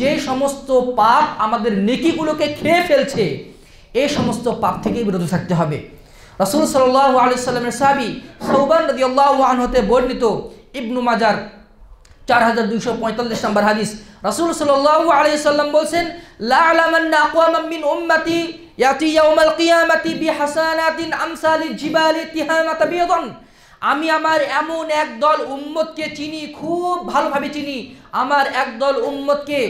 যে সমস্ত পাপ আমাদের নেকিগুলোকে খেয়ে ফেলছে এই সমস্ত পাপ থেকেই বিরত থাকতে হবে রসুল সাল্লাহ আলি সাবি সাহাবি সৌবান রদি আল্লাহান হতে বর্ণিত ইবনু মাজার চার হাজার দুইশো পঁয়তাল্লিশ নম্বর হাদিস রাসুল সাল্লাহ আলি সাল্লাম বলছেন লামিন ওম্মাতি ইয়াতি ইয়াউমাল কিয়ামাতি বিহাসানাতিন আমসালি জিবালি তিহামাতা বিয়াদান আমি আমার এমন একদল উম্মতকে চিনি খুব ভালোভাবে চিনি আমার একদল উম্মতকে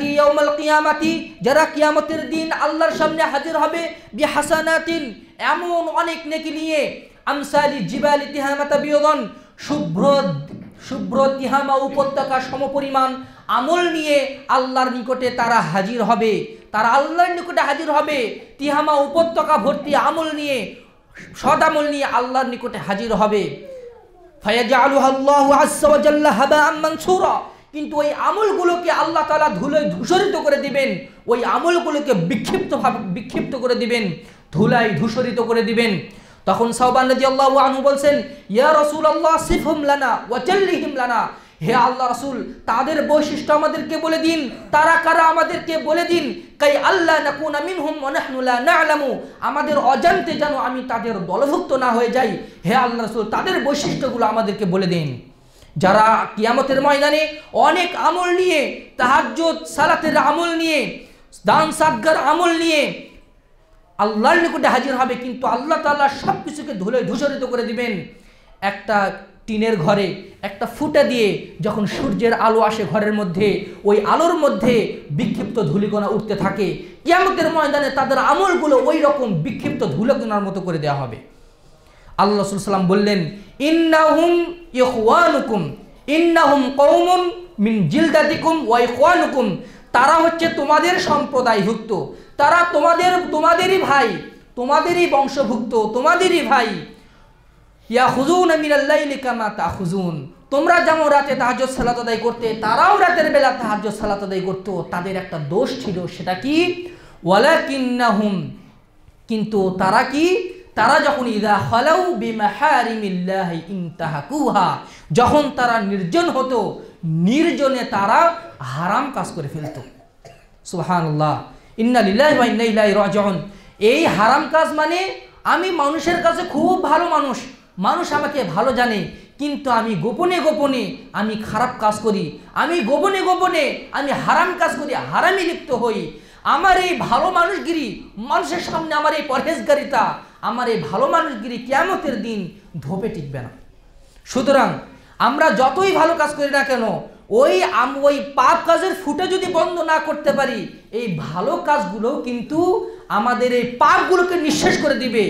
কিয়ামাতি যারা কিয়ামতের দিন আল্লাহর সামনে হাজির হবে বি হাসানাতিন এমন অনেক নেকি নিয়ে আমসালি জিবালি তিহামাতা বিয়োগন শুভ্র শুভ্র তিহামা উপত্যকা সমপরিমাণ আমল নিয়ে আল্লাহর নিকটে তারা হাজির হবে তারা আল্লাহর নিকটে হাজির হবে তিহামা উপত্যকা ভর্তি আমল নিয়ে সদামল নিয়ে আল্লাহর নিকটে হাজির হবে কিন্তু ওই আমলগুলোকে আল্লাহ তালা ধুলোয় ধূসরিত করে দিবেন ওই আমলগুলোকে বিক্ষিপ্তভাবে বিক্ষিপ্ত করে দিবেন ধুলায় ধূসরিত করে দিবেন তখন সাহবান রাজি আল্লাহ আনু বলছেন ইয়া রসুল আল্লাহ সিফ লানা চল্লি হিমলানা হে আল্লাহ রাসুল তাদের বৈশিষ্ট্য আমাদেরকে বলে দিন তারা কারা আমাদেরকে বলে দিন কাই আল্লাহ হুম না আলামু আমাদের অজান্তে যেন আমি তাদের দলভুক্ত না হয়ে যাই হে আল্লাহ রাসুল তাদের বৈশিষ্ট্যগুলো আমাদেরকে বলে দিন যারা কিয়ামতের ময়দানে অনেক আমল নিয়ে তাহাজ সালাতের আমল নিয়ে দান সাদগার আমল নিয়ে আল্লাহর নিকটে হাজির হবে কিন্তু আল্লাহ তাল্লাহ সব কিছুকে ধুলে ধূসরিত করে দিবেন একটা টিনের ঘরে একটা ফুটা দিয়ে যখন সূর্যের আলো আসে ঘরের মধ্যে ওই আলোর মধ্যে বিক্ষিপ্ত ধুলিকণা উঠতে থাকে ইয়ামতের ময়দানে তাদের আমলগুলো ওই রকম বিক্ষিপ্ত ধুলিকণার মতো করে দেওয়া হবে আল্লাহ সাল্লাম বললেন ইন্নাহুম ইহওয়ানুকুম ইন্নাহুম কৌমুন মিন জিলদাতিকুম ওয়াইকুয়ানুকুম তারা হচ্ছে তোমাদের সম্প্রদায়ভুক্ত তারা তোমাদের তোমাদেরই ভাই তোমাদেরই বংশভুক্ত তোমাদেরই ভাই ইয়া হুজুন মিনাল্লাইলি কামা তাহুজুন তোমরা যেমন রাতে তাহাজ্জুদ সালাত আদায় করতে তারাও রাতের বেলা তাহাজ্জুদ সালাত আদায় করত তাদের একটা দোষ ছিল সেটা কি কিন্না হুম কিন্তু তারা কি তারা যখন ইদা হলাউ বিমাহারিমিল্লাহি ইনতাহাকুহা যখন তারা নির্জন হতো নির্জনে তারা হারাম কাজ করে ফেলত সুবহানাল্লাহ ইন্না লিল্লাহি ওয়া ইন্না ইলাইহি এই হারাম কাজ মানে আমি মানুষের কাছে খুব ভালো মানুষ মানুষ আমাকে ভালো জানে কিন্তু আমি গোপনে গোপনে আমি খারাপ কাজ করি আমি গোপনে গোপনে আমি হারাম কাজ করি হারামে লিপ্ত হই আমার এই ভালো মানুষগিরি মানুষের সামনে আমার এই পরহেজগারিতা আমার এই ভালো মানুষগিরি কেমতের দিন ধোপে টিকবে না সুতরাং আমরা যতই ভালো কাজ করি না কেন ওই ওই পাপ কাজের ফুটে যদি বন্ধ না করতে পারি এই ভালো কাজগুলো কিন্তু আমাদের এই পাপগুলোকে নিঃশেষ করে দিবে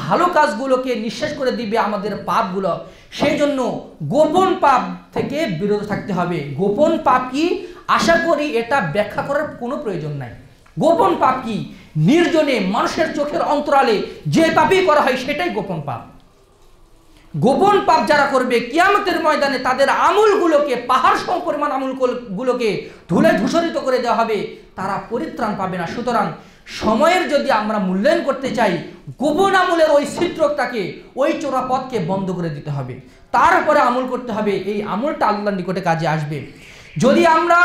ভালো কাজগুলোকে নিঃশ্বাস করে দিবে আমাদের পাপগুলো সেই জন্য গোপন পাপ থেকে বিরত থাকতে হবে গোপন পাপ কি আশা করি এটা ব্যাখ্যা করার কোনো প্রয়োজন নাই গোপন পাপ কি নির্জনে মানুষের চোখের অন্তরালে যে পাপই করা হয় সেটাই গোপন পাপ গোপন পাপ যারা করবে কিয়ামতের ময়দানে তাদের আমুলগুলোকে পাহাড় সম পরিমাণ আমুলগুলোকে ধুলে ধূসরিত করে দেওয়া হবে তারা পরিত্রাণ পাবে না সুতরাং সময়ের যদি আমরা মূল্যায়ন করতে চাই গোপন আমলের ওই চিত্রটাকে ওই চোরা পথকে বন্ধ করে দিতে হবে তারপরে আমল করতে হবে এই আমলটা আল্লাহর নিকটে কাজে আসবে যদি আমরা